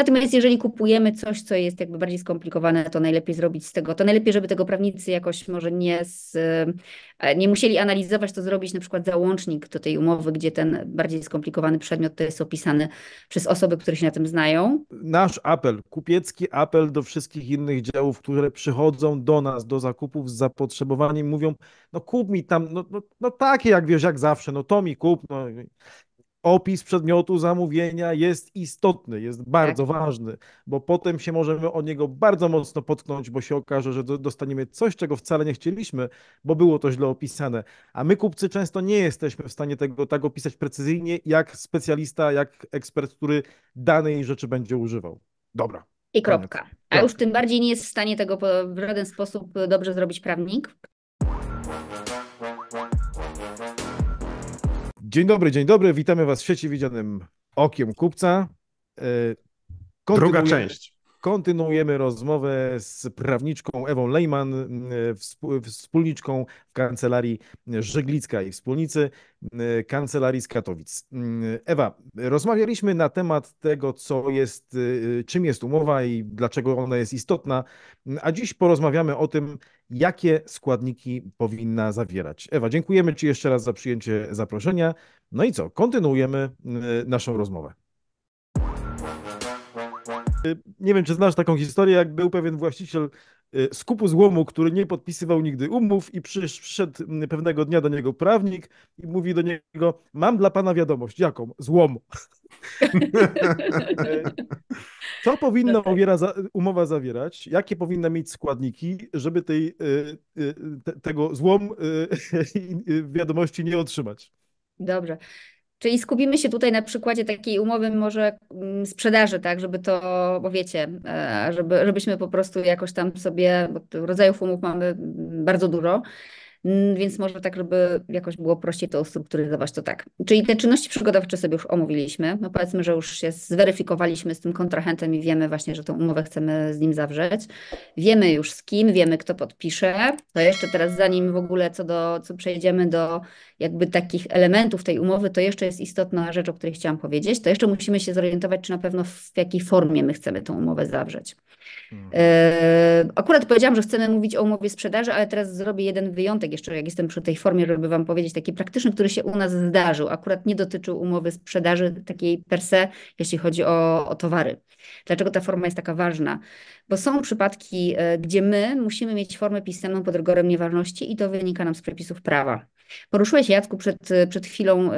Natomiast jeżeli kupujemy coś, co jest jakby bardziej skomplikowane, to najlepiej zrobić z tego, to najlepiej, żeby tego prawnicy jakoś może nie, z, e, nie musieli analizować, to zrobić na przykład załącznik do tej umowy, gdzie ten bardziej skomplikowany przedmiot to jest opisany przez osoby, które się na tym znają. Nasz apel, kupiecki apel do wszystkich innych działów, które przychodzą do nas, do zakupów z zapotrzebowaniem, mówią, no kup mi tam, no, no, no takie jak wiesz, jak zawsze, no to mi kup, no opis przedmiotu zamówienia jest istotny, jest tak. bardzo tak. ważny, bo potem się możemy o niego bardzo mocno potknąć, bo się okaże, że dostaniemy coś, czego wcale nie chcieliśmy, bo było to źle opisane. A my, kupcy, często nie jesteśmy w stanie tego tak opisać precyzyjnie, jak specjalista, jak ekspert, który danej rzeczy będzie używał. Dobra. I kropka. A już tym bardziej nie jest w stanie tego w żaden sposób dobrze zrobić prawnik, Dzień dobry, dzień dobry. Witamy Was w sieci widzianym okiem kupca. E, Druga część. Kontynuujemy rozmowę z prawniczką Ewą Lejman, e, wspólniczką w kancelarii Żeglicka i wspólnicy e, kancelarii z Katowic. E, Ewa, rozmawialiśmy na temat tego, co jest, czym jest umowa i dlaczego ona jest istotna, a dziś porozmawiamy o tym, jakie składniki powinna zawierać. Ewa, dziękujemy Ci jeszcze raz za przyjęcie zaproszenia. No i co, kontynuujemy naszą rozmowę. Nie wiem, czy znasz taką historię, jak był pewien właściciel y, skupu złomu, który nie podpisywał nigdy umów i przyszedł mm, pewnego dnia do niego prawnik i mówi do niego, mam dla pana wiadomość. Jaką? Złom. E, co powinna no tak. umowa zawierać? Jakie powinna mieć składniki, żeby tej, y, y, tego złom wiadomości nie otrzymać? Dobrze. Czyli skupimy się tutaj na przykładzie takiej umowy może mm, sprzedaży, tak, żeby to, bo wiecie, e, żeby, żebyśmy po prostu jakoś tam sobie, bo rodzajów umów mamy mm, bardzo dużo, Mm, więc może tak, żeby jakoś było prościej to ustrukturyzować, to tak. Czyli te czynności przygodowcze sobie już omówiliśmy, no powiedzmy, że już się zweryfikowaliśmy z tym kontrahentem i wiemy właśnie, że tą umowę chcemy z nim zawrzeć. Wiemy już z kim, wiemy kto podpisze. To jeszcze teraz zanim w ogóle co, do, co przejdziemy do jakby takich elementów tej umowy, to jeszcze jest istotna rzecz, o której chciałam powiedzieć, to jeszcze musimy się zorientować, czy na pewno w jakiej formie my chcemy tą umowę zawrzeć. Hmm. E, akurat powiedziałam, że chcemy mówić o umowie sprzedaży, ale teraz zrobię jeden wyjątek jeszcze, jak jestem przy tej formie, żeby Wam powiedzieć, taki praktyczny, który się u nas zdarzył. Akurat nie dotyczył umowy sprzedaży takiej per se, jeśli chodzi o, o towary. Dlaczego ta forma jest taka ważna? Bo są przypadki, e, gdzie my musimy mieć formę pisemną pod rygorem nieważności i to wynika nam z przepisów prawa. Poruszyłeś, Jacku, przed, przed chwilą y,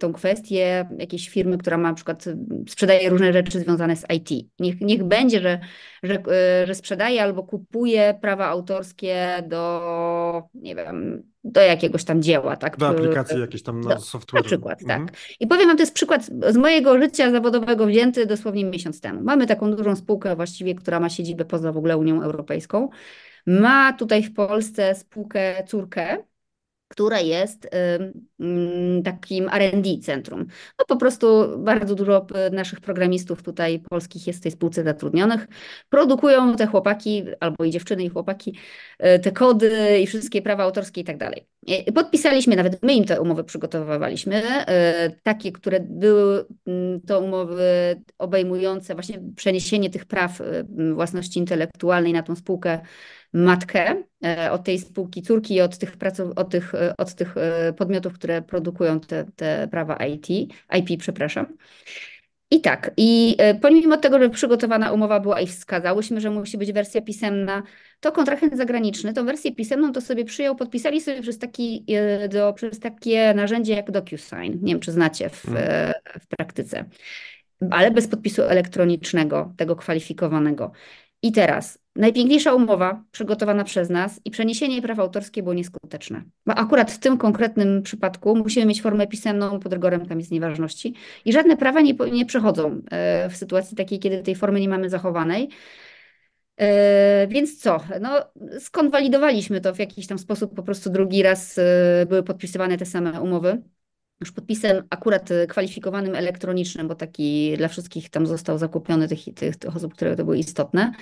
tą kwestię jakiejś firmy, która ma na przykład e, sprzedaje różne rzeczy związane z IT. Niech, niech będzie, że, że, y, że sprzedaje albo kupuje prawa autorskie do, nie wiem, do jakiegoś tam dzieła, tak? Do aplikacji jakiejś tam na no, software. Na przykład, tak. mhm. tak. I powiem Wam, to jest przykład z mojego życia zawodowego wzięty dosłownie miesiąc temu. Mamy taką dużą spółkę właściwie, która ma siedzibę poza w ogóle Unią Europejską. Ma tutaj w Polsce spółkę córkę, które jest mm, takim R&D centrum. No po prostu bardzo dużo naszych programistów tutaj polskich jest w tej spółce zatrudnionych. Produkują te chłopaki albo i dziewczyny i chłopaki y, te kody i wszystkie prawa autorskie i tak dalej. E, podpisaliśmy, nawet my im te umowy przygotowywaliśmy, e, takie, które były to umowy obejmujące właśnie przeniesienie tych praw e, własności intelektualnej na tą spółkę matkę, od tej spółki córki i od tych, pracow- od tych, od tych podmiotów, które produkują te, te prawa IT, IP, przepraszam. I tak, i e, pomimo tego, że przygotowana umowa była i wskazałyśmy, że musi być wersja pisemna, to kontrahent zagraniczny tą wersję pisemną to sobie przyjął, podpisali sobie przez, taki, e, do, przez takie narzędzie jak DocuSign. Nie wiem, czy znacie w, mm. e, w praktyce, ale bez podpisu elektronicznego, tego kwalifikowanego. I teraz Najpiękniejsza umowa przygotowana przez nas i przeniesienie praw autorskich było nieskuteczne. Bo akurat w tym konkretnym przypadku musimy mieć formę pisemną pod rygorem tam jest nieważności i żadne prawa nie, nie przechodzą e, w sytuacji takiej, kiedy tej formy nie mamy zachowanej. E, więc co? No, skonwalidowaliśmy to w jakiś tam sposób, po prostu drugi raz e, były podpisywane te same umowy już podpisem akurat kwalifikowanym elektronicznym, bo taki dla wszystkich tam został zakupiony, tych, tych, tych osób, które to były istotne.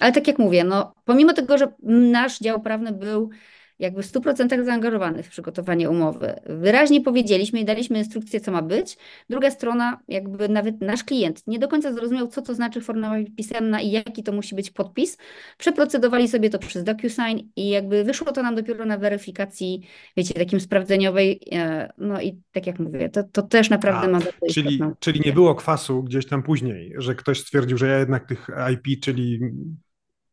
Ale tak jak mówię, no, pomimo tego, że nasz dział prawny był jakby w 100% zaangażowany w przygotowanie umowy, wyraźnie powiedzieliśmy i daliśmy instrukcję, co ma być. Druga strona, jakby nawet nasz klient nie do końca zrozumiał, co to znaczy forma pisemna i jaki to musi być podpis. Przeprocedowali sobie to przez DocuSign i jakby wyszło to nam dopiero na weryfikacji, wiecie, takim sprawdzeniowej. E, no i tak jak mówię, to, to też naprawdę A, ma zapłacenie. Czyli, czyli nie było kwasu gdzieś tam później, że ktoś stwierdził, że ja jednak tych IP, czyli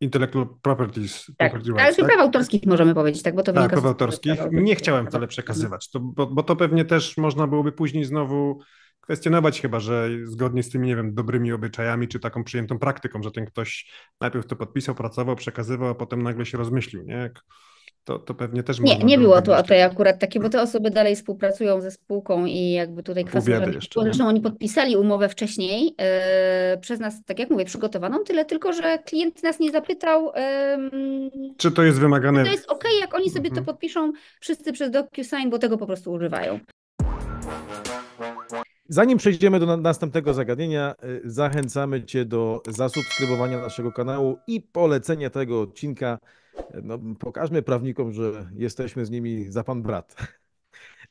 Intellectual Properties. Tak, property rights, ale tak? praw autorskich możemy powiedzieć, tak? Bo to tak, praw autorskich. Tak, nie tak, chciałem tak. wcale przekazywać, to, bo, bo to pewnie też można byłoby później znowu kwestionować chyba, że zgodnie z tymi, nie wiem, dobrymi obyczajami czy taką przyjętą praktyką, że ten ktoś najpierw to podpisał, pracował, przekazywał, a potem nagle się rozmyślił, nie? Jak to, to pewnie też Nie, nie było to, to akurat takie, bo te osoby dalej współpracują ze spółką i jakby tutaj kwestia. Zresztą oni podpisali umowę wcześniej e, przez nas, tak jak mówię, przygotowaną, tyle tylko, że klient nas nie zapytał. czy to jest wymagane? To jest ok, jak oni sobie mhm. to podpiszą wszyscy przez DocuSign, bo tego po prostu używają. Zanim przejdziemy do następnego zagadnienia, e, zachęcamy Cię do zasubskrybowania naszego kanału i polecenia tego odcinka no, pokażmy prawnikom, że jesteśmy z nimi za pan brat.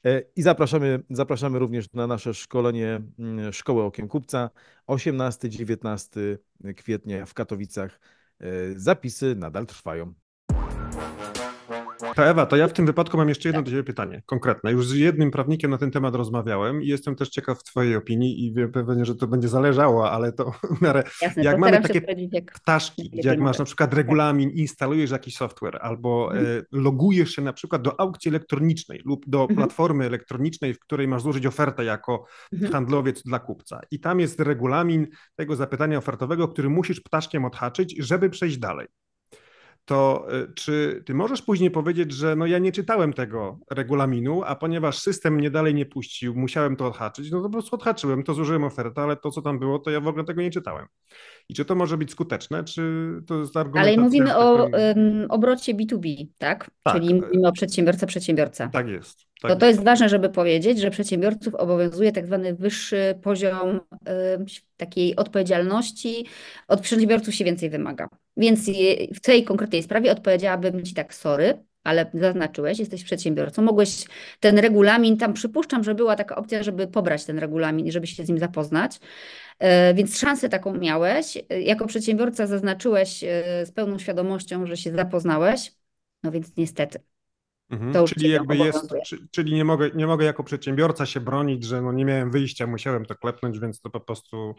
E, I zapraszamy, zapraszamy również na nasze szkolenie mm, Szkołę Okiem Kupca 18-19 kwietnia w Katowicach. E, zapisy nadal trwają. To Ewa, to ja w tym wypadku mam jeszcze jedno do Ciebie pytanie, konkretne. Już z jednym prawnikiem na ten temat rozmawiałem i jestem też ciekaw Twojej opinii i wiem pewnie, że to będzie zależało, ale to Jasne, jak mamy takie jak ptaszki, jak, masz na przykład regulamin, instalujesz jakiś software albo e, mhm. logujesz się na przykład do aukcji elektronicznej lub do mhm. platformy elektronicznej, w której masz złożyć ofertę jako mhm. handlowiec dla kupca i tam jest regulamin tego zapytania ofertowego, który musisz ptaszkiem odhaczyć, żeby przejść dalej to y, czy ty możesz później powiedzieć, że no ja nie czytałem tego regulaminu, a ponieważ system mnie dalej nie puścił, musiałem to odhaczyć, no to po prostu odhaczyłem, to złożyłem ofertę, ale to, co tam było, to ja w ogóle tego nie czytałem. I czy to może być skuteczne, czy to jest argument... Ale mówimy o um, obrocie B2B, tak? tak? Czyli mówimy o przedsiębiorca-przedsiębiorca. Tak jest. Tak to, to jest ważne, żeby powiedzieć, że przedsiębiorców obowiązuje tak zwany wyższy poziom y, takiej odpowiedzialności, od przedsiębiorców się więcej wymaga. Więc w tej konkretnej sprawie odpowiedziałabym Ci tak, sorry, ale zaznaczyłeś, jesteś przedsiębiorcą, mogłeś ten regulamin, tam przypuszczam, że była taka opcja, żeby pobrać ten regulamin i żeby się z nim zapoznać, e, więc szansę taką miałeś. Jako przedsiębiorca zaznaczyłeś e, z pełną świadomością, że się zapoznałeś, no więc niestety. Mhm, czyli jakby jest, czyli nie mogę, nie mogę jako przedsiębiorca się bronić, że no nie miałem wyjścia, musiałem to klepnąć, więc to po prostu.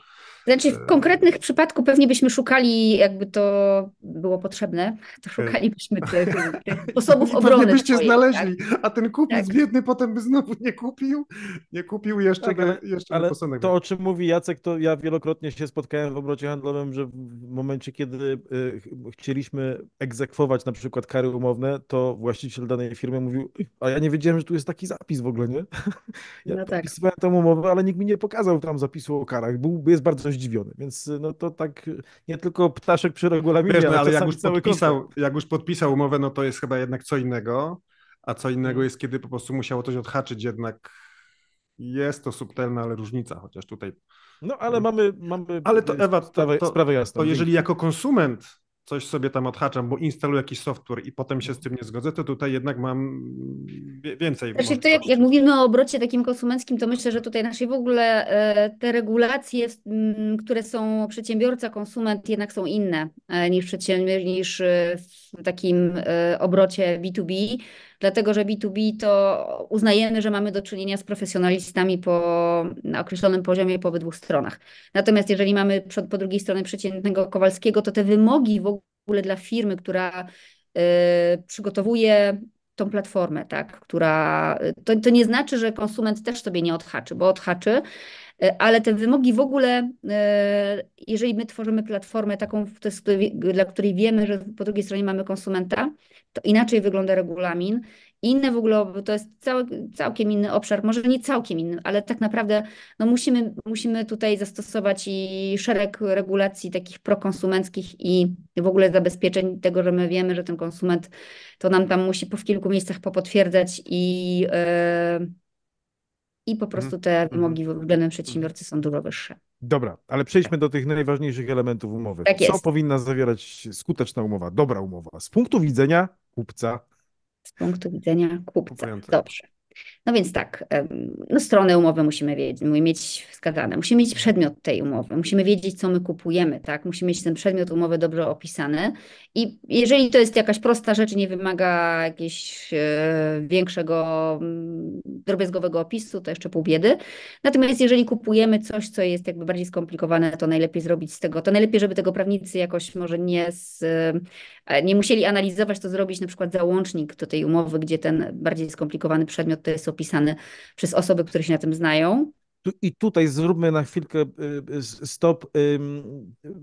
Znaczy w e, konkretnych przypadku pewnie byśmy szukali, jakby to było potrzebne, to e. szukalibyśmy tych, tych sposobów obrony. Pewnie byście tak? znaleźli, tak? a ten kupiec tak. biedny potem by znowu nie kupił, nie kupił jeszcze tak, by, jeszcze ale To o czym mówi Jacek, to ja wielokrotnie się spotkałem w obrocie handlowym, że w momencie, kiedy e, chcieliśmy egzekwować na przykład kary umowne, to właściciel danej firmy firmy mówił, a ja nie wiedziałem, że tu jest taki zapis w ogóle, nie? Ja no tak. podpisywałem tą umowę, ale nikt mi nie pokazał tam zapisu o karach. Był, jest bardzo zdziwiony, więc no to tak nie tylko ptaszek przy regulaminie, Wiesz, no, ale, jak już, podpisał, jak już podpisał umowę, no to jest chyba jednak co innego, a co innego mm. jest, kiedy po prostu musiało coś odhaczyć jednak jest to subtelna, ale różnica, chociaż tutaj. No ale mamy. mamy ale to y, Ewa, to, to, sprawę, jasną. To jeżeli jako konsument coś sobie tam odhaczam, bo instaluję jakiś software i potem się z tym nie zgodzę, to tutaj jednak mam więcej. Znaczy, to jak, jak, mówimy o obrocie takim konsumenckim, to myślę, że tutaj naszej w ogóle e, te regulacje, które są przedsiębiorca, konsument jednak są inne e, niż, niż e, w takim obrocie B2B dlatego że B2B to uznajemy, że mamy do czynienia z profesjonalistami po, na określonym poziomie po obydwu stronach. Natomiast jeżeli mamy przed, po drugiej stronie przeciętnego Kowalskiego, to te wymogi w ogóle dla firmy, która y, przygotowuje tą platformę, tak, która y, to, to nie znaczy, że konsument też sobie nie odhaczy, bo odhaczy, E, ale te wymogi w ogóle, e, jeżeli my tworzymy platformę taką, dla której wiemy, że po drugiej stronie mamy konsumenta, to inaczej wygląda regulamin. Inne w ogóle, to jest całkiem inny obszar, może nie całkiem inny, ale tak naprawdę no musimy, musimy tutaj zastosować i szereg regulacji takich prokonsumenckich i w ogóle zabezpieczeń tego, że my wiemy, że ten konsument to nam tam musi po kilku miejscach popotwierdzać i yy, i po mhm. prostu te mhm. wymogi względem mhm. przedsiębiorcy są dużo wyższe. Dobra, ale przejdźmy tak. do tych najważniejszych elementów umowy. Tak Co powinna zawierać skuteczna umowa, dobra umowa z punktu widzenia kupca? Z punktu widzenia kupca. Dobrze. No więc tak, no stronę umowy musimy, musimy mieć wskazane, musimy mieć przedmiot tej umowy, musimy wiedzieć, co my kupujemy, tak? Musimy mieć ten przedmiot umowy dobrze opisany i jeżeli to jest jakaś prosta rzecz, nie wymaga jakiegoś e, większego, mm, drobiazgowego opisu, to jeszcze pół biedy. Natomiast jeżeli kupujemy coś, co jest jakby bardziej skomplikowane, to najlepiej zrobić z tego. To najlepiej, żeby tego prawnicy jakoś może nie, z, e, nie musieli analizować, to zrobić na przykład załącznik do tej umowy, gdzie ten bardziej skomplikowany przedmiot to jest opisany przez osoby, które się na tym znają. I tutaj zróbmy na chwilkę y, y, stop.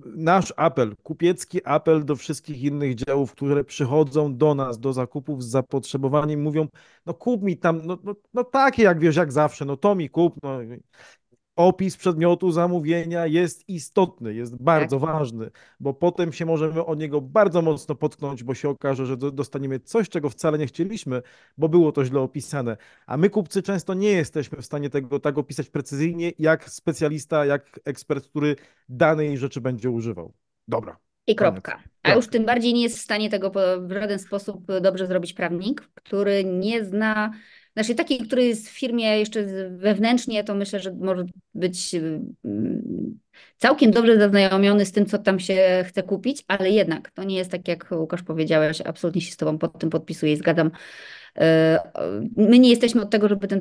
Nasz apel, kupiecki apel do wszystkich innych działów, które przychodzą do nas, do zakupów z zapotrzebowaniem, mówią: No, kup mi tam, no, no, no takie jak wiesz, jak zawsze, no to mi kup. No opis przedmiotu zamówienia jest istotny, jest tak. bardzo tak. ważny, bo potem się możemy o niego bardzo mocno potknąć, bo się okaże, że dostaniemy coś, czego wcale nie chcieliśmy, bo było to źle opisane. A my, kupcy, często nie jesteśmy w stanie tego tak opisać precyzyjnie, jak specjalista, jak ekspert, który danej rzeczy będzie używał. Dobra. I kropka. A tak. już tym bardziej nie jest w stanie tego w żaden sposób dobrze zrobić prawnik, który nie zna znaczy taki, który jest w firmie jeszcze wewnętrznie, to myślę, że może być y, całkiem dobrze zaznajomiony z tym, co tam się chce kupić, ale jednak to nie jest tak, jak Łukasz powiedziałeś, absolutnie się z Tobą pod tym podpisuję i zgadzam. Y, y, my nie jesteśmy od tego, żeby ten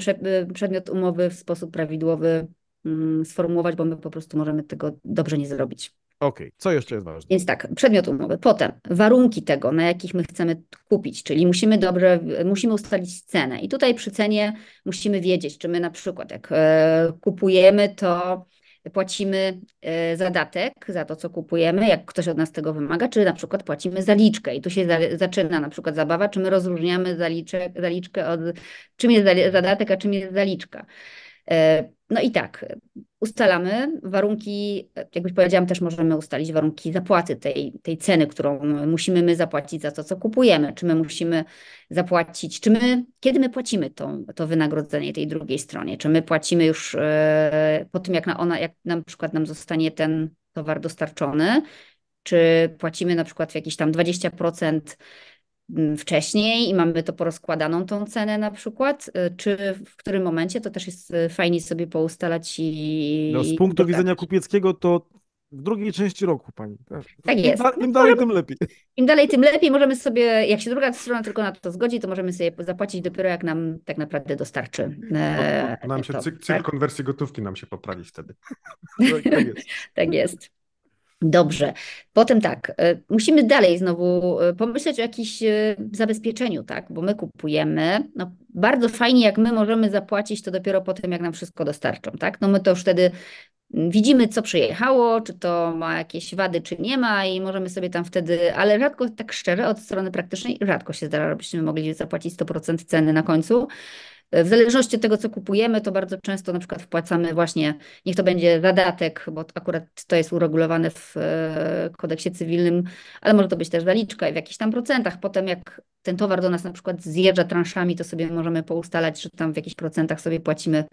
przedmiot umowy w sposób prawidłowy mm, sformułować, bo my po prostu możemy tego dobrze nie zrobić. Okej, okay. co jeszcze jest ważne? Więc tak, przedmiot umowy. Potem warunki tego, na jakich my chcemy kupić, czyli musimy dobrze, musimy ustalić cenę. I tutaj przy cenie musimy wiedzieć, czy my na przykład jak e, kupujemy, to płacimy e, zadatek za to, co kupujemy, jak ktoś od nas tego wymaga, czy na przykład płacimy zaliczkę. I tu się zaczyna na przykład zabawa, czy my rozróżniamy zaliczkę od czym jest zadatek, a czym jest zaliczka. E, no i tak, ustalamy warunki, jakbyś powiedziałam, też możemy ustalić warunki zapłaty tej, tej ceny, którą musimy my zapłacić za to, co kupujemy. Czy my musimy zapłacić, czy my, kiedy my płacimy tą, to wynagrodzenie tej drugiej stronie? Czy my płacimy już e, po tym, jak, na ona, jak na przykład nam zostanie ten towar dostarczony? Czy płacimy na przykład w jakieś tam 20% Mm, wcześniej i mamy to porozkładaną tą cenę na przykład, y, czy w którym momencie to też jest y, fajnie sobie poustalać i... No, z punktu widzenia kupieckiego to w drugiej części roku pani. Tak, tak jest. No Im, im dalej, tym lepiej. Im dalej, tym lepiej. Możemy sobie, jak się druga strona tylko na to zgodzi, to możemy sobie zapłacić dopiero jak nam tak naprawdę dostarczy. No e, nam się to, cykl, cykl tak? konwersji gotówki nam się poprawi wtedy. No tak jest. tak jest. Dobrze. Potem tak, e, musimy dalej znowu e, pomyśleć o jakimś e, zabezpieczeniu, tak, bo my kupujemy. No, bardzo fajnie, jak my możemy zapłacić, to dopiero potem, jak nam wszystko dostarczą, tak? No my to już wtedy mm, widzimy, co przyjechało, czy to ma jakieś wady, czy nie ma, i możemy sobie tam wtedy, ale rzadko, tak szczerze, od strony praktycznej, rzadko się zdarza, żebyśmy mogli zapłacić 100% ceny na końcu. W zależności od tego, co kupujemy, to bardzo często na przykład wpłacamy właśnie, niech to będzie zadatek, bo akurat to jest uregulowane w e, kodeksie cywilnym, ale może to być też zaliczka i w jakichś tam procentach. Potem jak ten towar do nas na przykład zjeżdża transzami, to sobie możemy poustalać, że tam w jakichś procentach sobie płacimy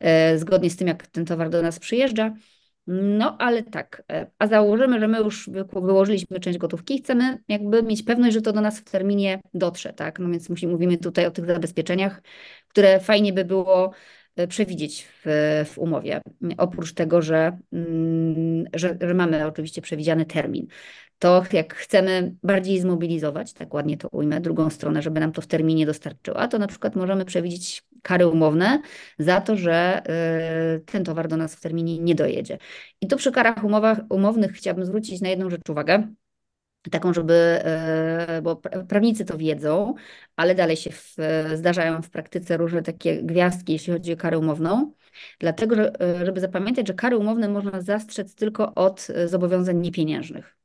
e, zgodnie z tym, jak ten towar do nas przyjeżdża. No, ale tak, e, a założymy, że my już wyłożyliśmy część gotówki, chcemy jakby mieć pewność, że to do nas w terminie dotrze, tak? No więc musimy, mówimy tutaj o tych zabezpieczeniach, które fajnie by było Y, przewidzieć w, w umowie. Oprócz tego, że, mm, że, że mamy oczywiście przewidziany termin. To jak chcemy bardziej zmobilizować, tak ładnie to ujmę, drugą stronę, żeby nam to w terminie dostarczyła, to na przykład możemy przewidzieć kary umowne za to, że y, ten towar do nas w terminie nie dojedzie. I tu przy karach umowach, umownych chciałabym zwrócić na jedną rzecz uwagę taką, żeby, e, bo prawnicy to wiedzą, ale dalej się w, zdarzają w praktyce różne takie gwiazdki, jeśli chodzi o karę umowną. Dlatego, e, żeby zapamiętać, że kary umowne można zastrzec tylko od e, zobowiązań niepieniężnych.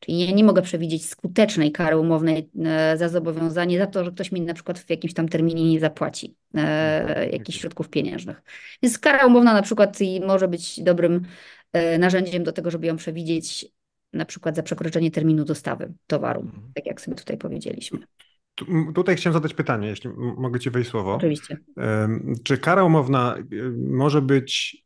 Czyli ja nie mogę przewidzieć skutecznej kary umownej za zobowiązanie, za to, że ktoś mi na przykład w jakimś tam terminie nie zapłaci e, mhm. jakichś środków pieniężnych. Więc kara umowna na przykład może być dobrym narzędziem do tego, żeby ją przewidzieć na przykład za przekroczenie terminu dostawy towaru, mhm. tak jak sobie tutaj powiedzieliśmy. Tutaj chciałem zadać pytanie, jeśli mogę Ci wejść słowo. Oczywiście. Czy kara umowna y, może być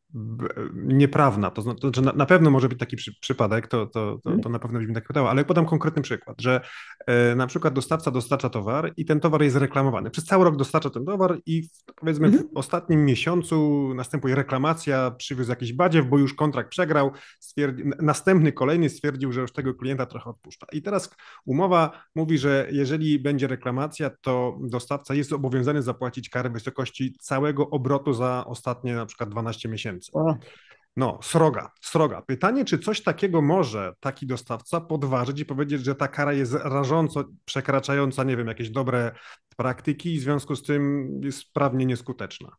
nieprawna. To znaczy, na, pewno może być taki przy, przypadek, to, to, to, mhm. to, na pewno byśmy tak pytało, ale podam konkretny przykład, że e, na przykład dostawca dostarcza towar i ten towar jest reklamowany. Przez cały rok dostarcza ten towar i w, powiedzmy mhm. w ostatnim miesiącu następuje reklamacja, przywiózł jakiś badziew, bo już kontrakt przegrał, stwierdzi, następny, kolejny stwierdził, że już tego klienta trochę odpuszcza. I teraz umowa mówi, że jeżeli będzie reklamacja, to dostawca jest obowiązany zapłacić karę w wysokości całego obrotu za ostatnie na przykład 12 miesięcy. No, sroga, sroga. Pytanie, czy coś takiego może taki dostawca podważyć i powiedzieć, że ta kara jest rażąco przekraczająca, nie wiem, jakieś dobre praktyki i w związku z tym jest prawnie nieskuteczna?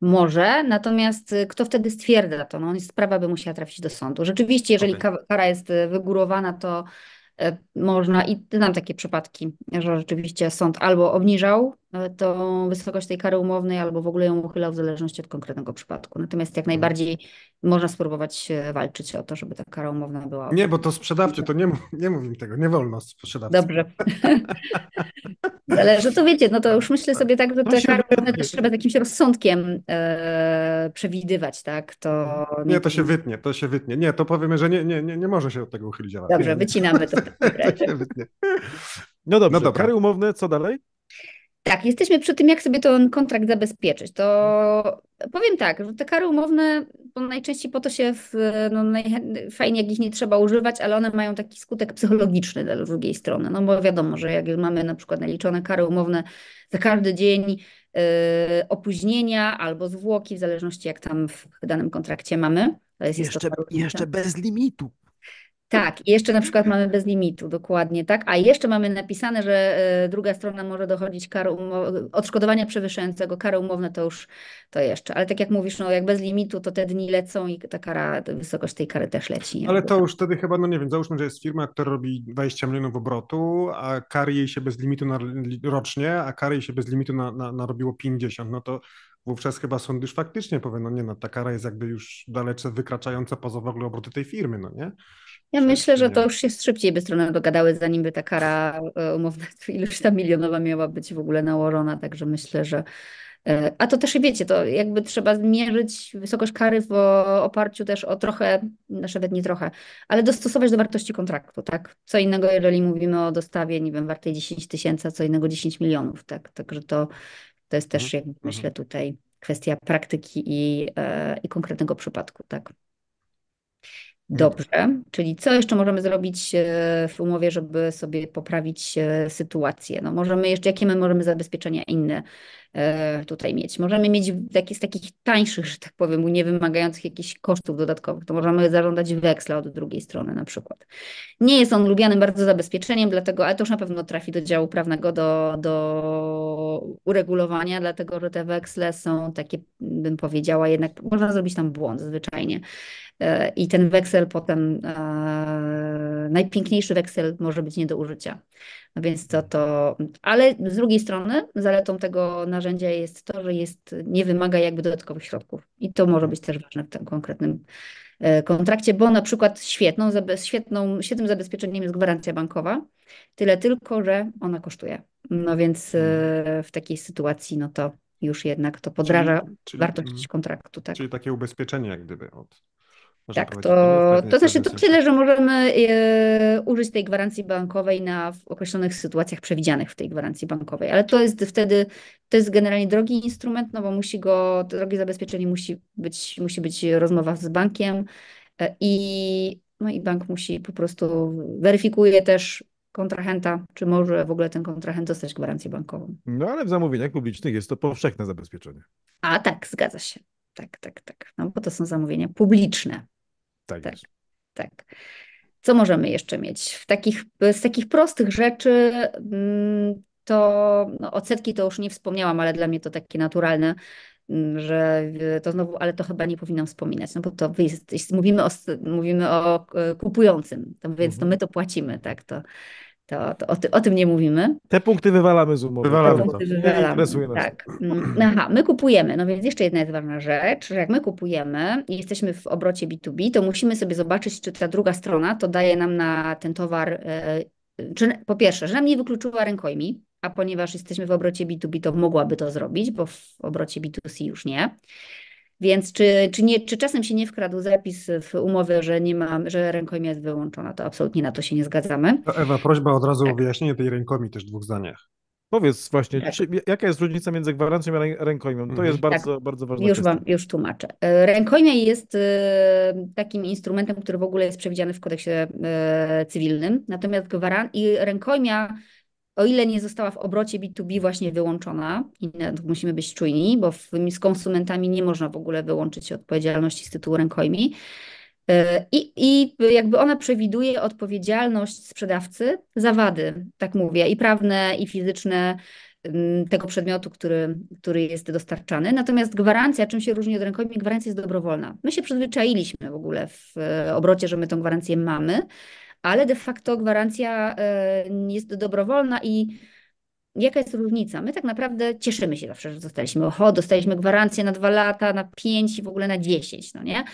Może, natomiast y, kto wtedy stwierdza to? No, sprawa by musiała trafić do sądu. Rzeczywiście, jeżeli okay. kara jest y, wygórowana, to y, można i znam takie przypadki, że rzeczywiście sąd albo obniżał tą wysokość tej kary umownej albo w ogóle ją uchylał w zależności od konkretnego przypadku. Natomiast jak mhm. najbardziej można spróbować e, walczyć o to, żeby ta kara umowna była. Nie, bo to sprzedawcy, to nie, nie mów tego, nie wolno sprzedawcy. Dobrze. Ale że to wiecie, no to już tak, myślę tak. sobie tak, że te kary umowne też trzeba jakimś rozsądkiem e, przewidywać, tak? To... Nie, to się wytnie, to się wytnie. Nie, to powiemy, że nie, nie, nie, nie może się od tego uchylić. Dobrze, nie, nie. wycinamy to. to się wytnie. No dobrze, no dobra. kary umowne, co dalej? Tak, jesteśmy przy tym, jak sobie ten kontrakt zabezpieczyć. To powiem tak, że te kary umowne najczęściej po to się w, no, fajnie, jak ich nie trzeba używać, ale one mają taki skutek psychologiczny dla drugiej strony. No bo wiadomo, że jak już mamy na przykład naliczone kary umowne za każdy dzień yy, opóźnienia albo zwłoki, w zależności jak tam w danym kontrakcie mamy. To jest jeszcze, jeszcze bez limitu. Tak, jeszcze na przykład mamy bez limitu, dokładnie, tak. A jeszcze mamy napisane, że e, druga strona może dochodzić kary odszkodowania przewyższającego kary umowne, to już to jeszcze. Ale tak jak mówisz, no jak bez limitu, to te dni lecą i ta kara, wysokość tej kary też leci. Ale to już wtedy chyba, no nie wiem, załóżmy, że jest firma, która robi 20 milionów obrotu, a kar jej się bez limitu na, rocznie, a kar jej się bez limitu na, na, narobiło 50, no to wówczas chyba sąd już faktycznie powie, no nie no, ta kara jest jakby już dalece wykraczająca poza w ogóle obroty tej firmy, no nie? Ja myślę, że to już się szybciej by strony dogadały, zanim by ta kara e, umowna, ilość tam milionowa miała być w ogóle nałożona, także myślę, że e, a to też wiecie, to jakby trzeba zmierzyć wysokość kary w oparciu też o trochę, znaczy nawet nie trochę, ale dostosować do wartości kontraktu, tak? Co innego, jeżeli mówimy o dostawie, nie wiem, wartej 10 tysięcy, a co innego 10 milionów, tak? Także to, to jest też, mhm. jak mhm. myślę, tutaj kwestia praktyki i, e, i konkretnego przypadku, tak? Mhm. Dobrze, czyli co jeszcze możemy zrobić e, w umowie, żeby sobie poprawić e, sytuację? No możemy jeszcze, jakie my możemy zabezpieczenia inne e, tutaj mieć? Możemy mieć takie, z takich tańszych, że tak powiem, nie wymagających jakichś kosztów dodatkowych, to możemy zażądać weksla od drugiej strony na przykład. Nie jest on lubianym bardzo zabezpieczeniem, dlatego, ale to już na pewno trafi do działu prawnego, do, do uregulowania, dlatego, że te weksle są takie, bym powiedziała, jednak można zrobić tam błąd zwyczajnie i ten weksel potem, e, najpiękniejszy weksel może być nie do użycia. No więc to to, ale z drugiej strony zaletą tego narzędzia jest to, że jest, nie wymaga jakby dodatkowych środków i to może być też ważne w tym konkretnym e, kontrakcie, bo na przykład świetną, świetną, świetnym zabezpieczeniem jest gwarancja bankowa, tyle tylko, że ona kosztuje. No więc e, mhm. w takiej sytuacji, no to już jednak to podraża czyli, czyli, wartość mhm. kontraktu. Tak? Czyli takie ubezpieczenie jak gdyby od tak, to, to znaczy, to tyle, że możemy e, użyć tej gwarancji bankowej na w określonych sytuacjach przewidzianych w tej gwarancji bankowej, ale to jest wtedy, to jest generalnie drogi instrument, no bo musi go, drogie zabezpieczenie musi być, musi być rozmowa z bankiem e, i, no i bank musi po prostu, weryfikuje też kontrahenta, czy może w ogóle ten kontrahent dostać gwarancję bankową. No ale w zamówieniach publicznych jest to powszechne zabezpieczenie. A tak, zgadza się. Tak, tak, tak. No bo to są zamówienia publiczne. Tak, tak, tak. Co możemy jeszcze mieć? Takich, z takich prostych rzeczy mm, to no, odsetki to już nie wspomniałam, ale dla mnie to takie naturalne mm, że to znowu, ale to chyba nie powinnam wspominać, no bo to jest, mówimy o, mówimy o e, kupującym, to, więc to mhm. my to płacimy, tak, to to, to o, ty, o, tym nie mówimy. Te punkty wywalamy z umowy. Wywalamy. Tak. Punkty wywalamy. Tak. Mm. Aha, my kupujemy. No więc jeszcze jedna jest ważna rzecz, że jak my kupujemy i jesteśmy w obrocie B2B, to musimy sobie zobaczyć, czy ta druga strona to daje nam na ten towar, e, czy po pierwsze, że nam nie wykluczyła rękojmi, a ponieważ jesteśmy w obrocie B2B, to mogłaby to zrobić, bo w obrocie B2C już nie. Więc czy, czy, nie, czy czasem się nie wkradł zapis w umowę, że nie mam, że rękomia jest wyłączona, to absolutnie na to się nie zgadzamy. Ewa, prośba od razu tak. o wyjaśnienie tej rękomi też w dwóch zdaniach. Powiedz właśnie, tak. czy, jaka jest różnica między gwarancją a rękojmią? To jest mhm. bardzo, tak. bardzo ważne. Już, wam, już tłumaczę. E, rękojmia jest e, takim instrumentem, który w ogóle jest przewidziany w kodeksie e, cywilnym, natomiast gwaran i rękojmia o ile nie została w obrocie B2B właśnie wyłączona, i musimy być czujni, bo z konsumentami nie można w ogóle wyłączyć odpowiedzialności z tytułu rękojmi. E, I, I jakby ona przewiduje odpowiedzialność sprzedawcy za wady, tak mówię, i prawne, i fizyczne mm, tego przedmiotu, który, który jest dostarczany. Natomiast gwarancja, czym się różni od rękojmi, gwarancja jest dobrowolna. My się przyzwyczailiśmy w ogóle w e, obrocie, że my tą gwarancję mamy ale de facto gwarancja e, jest dobrowolna i jaka jest różnica? My tak naprawdę cieszymy się zawsze, że dostaliśmy, oho, dostaliśmy gwarancję na dwa lata, na pięć i w ogóle na dziesięć, no nie?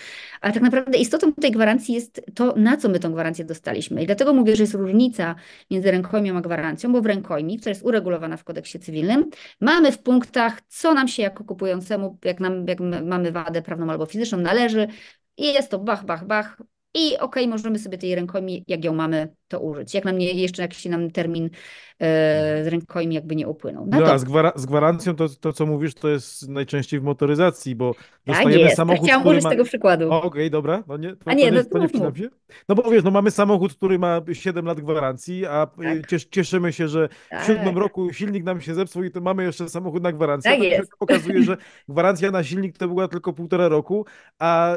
Ale tak naprawdę istotą tej gwarancji jest to, na co my tą gwarancję dostaliśmy. I dlatego mówię, że jest różnica między rękojmią a gwarancją, bo w rękojmi, która jest uregulowana w kodeksie cywilnym, mamy w punktach, co nam się jako kupującemu, jak, nam, jak mamy wadę prawną albo fizyczną należy, i jest to bach, bach, bach, i ok, możemy sobie tej rękojmi, jak ją mamy, to użyć. Jak nam nie, jeszcze jak się nam termin e, z rękojmi jakby nie upłynął. No, no to... z, gwar z, gwarancją to, to, co mówisz, to jest najczęściej w motoryzacji, bo tak dostajemy tak jest. samochód, Chciałam który użyć ma... tego przykładu. Okej, okay, dobra. No nie, to, a nie, to nie, no to nie, to nie No bo wiesz, no mamy samochód, który ma 7 lat gwarancji, a tak. Y, cies cieszymy się, że w tak. siódmym roku silnik nam się zepsuł i to mamy jeszcze samochód na gwarancję. Tak jest. To pokazuje, że gwarancja na silnik to była tylko półtora roku, a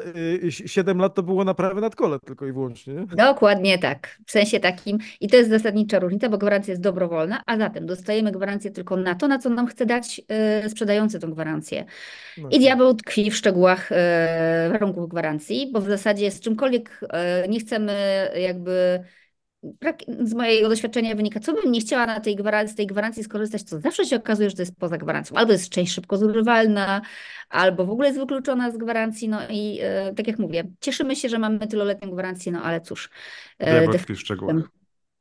7 y, lat to było naprawy nad koszt szkole tylko i wyłącznie. Nie? Dokładnie tak. W sensie takim, i to jest zasadnicza różnica, bo gwarancja jest dobrowolna, a zatem dostajemy gwarancję tylko na to, na co nam chce dać y, sprzedający tą gwarancję. No. I tak. diabeł tkwi w szczegółach y, warunków gwarancji, bo w zasadzie z czymkolwiek y, nie chcemy jakby z mojego doświadczenia wynika, co bym nie chciała na tej gwarancji, z tej gwarancji skorzystać, to zawsze się okazuje, że to jest poza gwarancją. Albo jest część szybko zrywalna, albo w ogóle jest wykluczona z gwarancji. No i e, tak jak mówię, cieszymy się, że mamy tyloletnią gwarancję, no ale cóż. E, def- w szczegółach.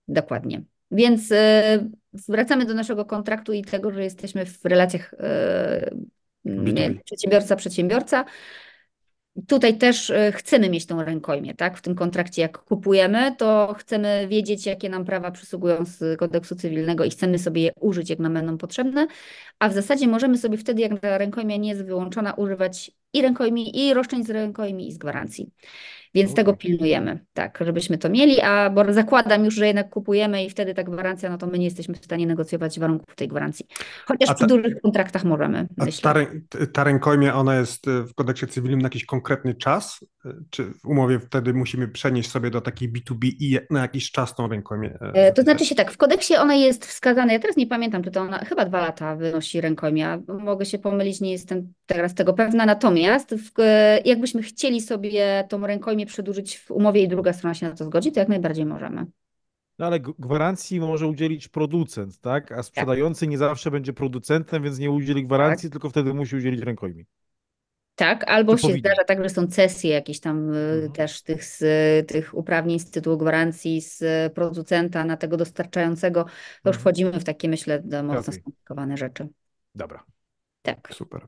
Dokładnie. Więc e, wracamy do naszego kontraktu i tego, że jesteśmy w relacjach e, nie, przedsiębiorca, przedsiębiorca. Tutaj też e, chcemy mieć tą rękojmię, tak? W tym kontrakcie, jak kupujemy, to chcemy wiedzieć, jakie nam prawa przysługują z kodeksu cywilnego i chcemy sobie je użyć, jak nam będą potrzebne, a w zasadzie możemy sobie wtedy, jak ta rękojmia nie jest wyłączona, używać i rękojmi, i roszczeń z rękojmi, i z gwarancji. Więc tego mhm. pilnujemy, tak, żebyśmy to mieli, a bo zakładam już, że jednak kupujemy i wtedy ta gwarancja, no to my nie jesteśmy w stanie negocjować warunków tej gwarancji. Chociaż ta, przy dużych kontraktach możemy. A ta, ta ona jest e, w kodeksie cywilnym na jakiś konkretny czas? E, czy w umowie wtedy musimy przenieść sobie do takiej B2B i na jakiś czas tą rękojmię? E, to znaczy się tak, w kodeksie ona jest wskazana, ja teraz nie pamiętam, czy to ona chyba dwa lata wynosi rękojmia, mogę się pomylić, nie jestem teraz tego pewna, natomiast w, jakbyśmy chcieli sobie tą rękojmie przedłużyć w umowie i druga strona się na to zgodzi, to jak najbardziej możemy. No ale gwarancji może udzielić producent, tak? A tak. sprzedający tak. nie zawsze będzie producentem, więc nie udzieli gwarancji, tak. tylko wtedy musi udzielić rękojmi. Tak, albo się zdarza tak, że są cesje jakieś tam y, mhm. też tych, z, tych uprawnień z tytułu gwarancji z y, producenta na tego dostarczającego. To mhm. już wchodzimy w takie, myślę, mocno okay. skomplikowane rzeczy. Dobra. Tak. Super.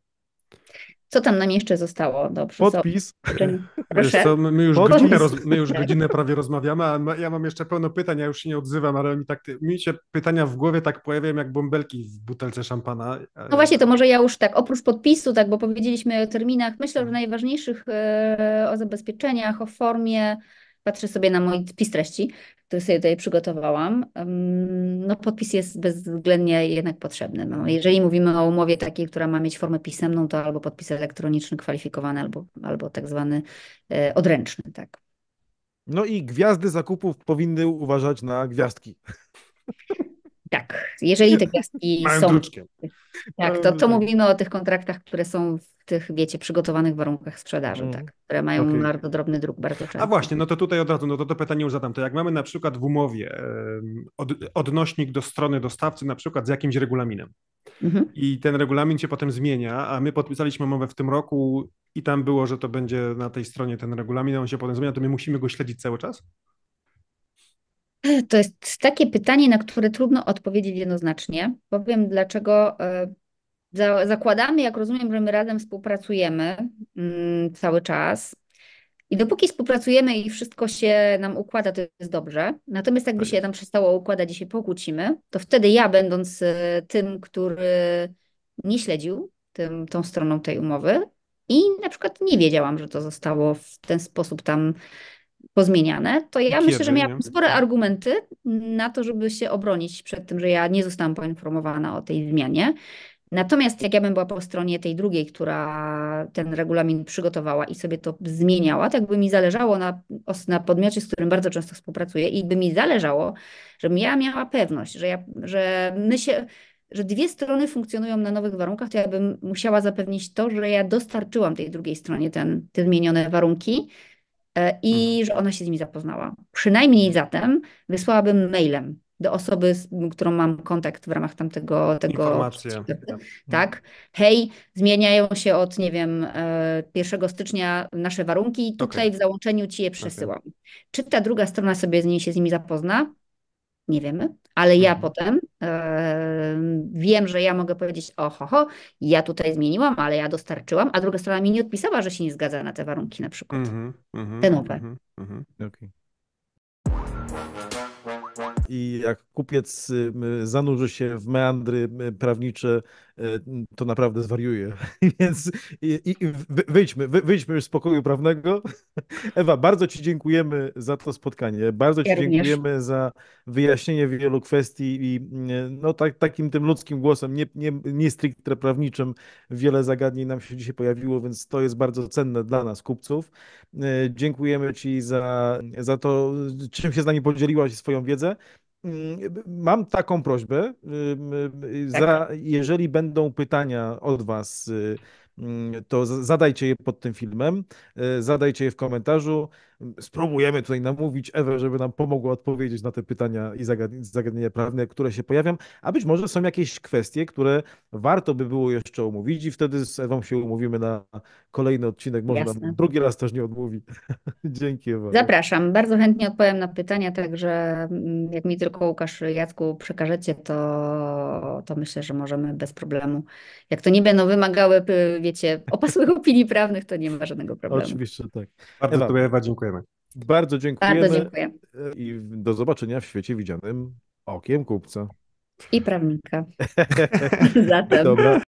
Co tam nam jeszcze zostało? Dobrze, Podpis. Wiesz co, my, już Podpis. Godzinę my już godzinę prawie rozmawiamy, a ma, ja mam jeszcze pełno pytań, ja już się nie odzywam, ale mi, tak, mi się pytania w głowie tak pojawiają jak bąbelki w butelce szampana. E, no właśnie, to może ja już tak, oprócz podpisu, tak, bo powiedzieliśmy o terminach, myślę o najważniejszych, e, o zabezpieczeniach, o formie, patrzę sobie na mój spis treści, który sobie tutaj przygotowałam, no podpis jest bezwzględnie jednak potrzebny. No, jeżeli mówimy o umowie takiej, która ma mieć formę pisemną, to albo podpis elektroniczny kwalifikowany, albo, albo tak zwany e, odręczny, tak. No i gwiazdy zakupów powinny uważać na gwiazdki. Tak, jeżeli te gwiazdki są. Tak, to, to mówimy o tych kontraktach, które są w tych, wiecie, przygotowanych warunkach sprzedaży, mm. tak, które mają okay. bardzo drobny druk bardzo często. A właśnie, no to tutaj od razu, no to to pytanie już zadam. To jak mamy na przykład w umowie od, odnośnik do strony dostawcy, na przykład z jakimś regulaminem, mm-hmm. i ten regulamin się potem zmienia, a my podpisaliśmy umowę w tym roku i tam było, że to będzie na tej stronie ten regulamin, on się potem zmienia, to my musimy go śledzić cały czas? To jest takie pytanie, na które trudno odpowiedzieć jednoznacznie. Powiem, dlaczego e, zakładamy, jak rozumiem, że my razem współpracujemy mm, cały czas. I dopóki współpracujemy i wszystko się nam układa, to jest dobrze. Natomiast jakby się nam przestało układać i się pokłócimy, to wtedy ja, będąc e, tym, który nie śledził tym, tą stroną tej umowy i na przykład nie wiedziałam, że to zostało w ten sposób tam pozmieniane, to ja Kiedy, myślę, że miałam nie? spore argumenty na to, żeby się obronić przed tym, że ja nie zostałam poinformowana o tej zmianie. Natomiast jak ja bym była po stronie tej drugiej, która ten regulamin przygotowała i sobie to zmieniała, tak by mi zależało na, na podmiocie, z którym bardzo często współpracuję i by mi zależało, żebym ja miała pewność, że, ja, że my się, że dwie strony funkcjonują na nowych warunkach, to ja bym musiała zapewnić to, że ja dostarczyłam tej drugiej stronie ten, te zmienione warunki E, i mhm. że ona się z nimi zapoznała. Przynajmniej mhm. zatem wysłałabym mailem do osoby, z którą mam kontakt w ramach tamtego tego. Informacje. Mhm. Tak. Hej, zmieniają się od, nie wiem, 1 e, stycznia nasze warunki, tutaj okay. w załączeniu ci je przesyłam. Okay. Czy ta druga strona sobie z nimi się z nimi zapozna? nie wiemy, ale ja mhm. potem e, wiem, że ja mogę powiedzieć, oho, ho, ja tutaj zmieniłam, ale ja dostarczyłam, a druga strona mi nie odpisała, że się nie zgadza na te warunki na przykład, mhm, mhm te nowe. Mhm, mhm. Okay. I jak kupiec y, zanurzy się w meandry prawnicze E, to naprawdę zwariuje. Więc i, i wyjdźmy, wyjdźmy już z pokoju prawnego. Ewa, bardzo Ci dziękujemy za to spotkanie. Bardzo Ci dziękujemy za wyjaśnienie wielu kwestii i e, no, tak, takim tym ludzkim głosem, nie, nie, nie stricte prawniczym, wiele zagadnień nam się dzisiaj pojawiło, więc to jest bardzo cenne dla nas, kupców. E, dziękujemy Ci za, za to, czym się z nami podzieliłaś swoją wiedzę. Mm, mam taką prośbę. Tak. jeżeli będą pytania od Was, y, mm, to zadajcie je pod tym filmem, y, zadajcie je w komentarzu spróbujemy tutaj namówić Ewę, żeby nam pomogła odpowiedzieć na te pytania i zagadnienia prawne, które się pojawią, a być może są jakieś kwestie, które warto by było jeszcze omówić i wtedy z Ewą się umówimy na kolejny odcinek, może Jasne. nam drugi raz też nie odmówi. Dzięki Ewa. Zapraszam, bardzo chętnie odpowiem na pytania, także mm, jak mi tylko Łukasz Jacku przekażecie, to, to myślę, że możemy bez problemu, jak to nie będą no, wymagały, wiecie, opasłych opinii prawnych, to nie ma żadnego problemu. Oczywiście tak. Bardzo Ewa. Ewa dziękuję dziękujemy. Bardzo dziękujemy. Bardzo dziękuję. I do zobaczenia w świecie widzianym okiem kupca. I prawnika. Zatem. Dobra.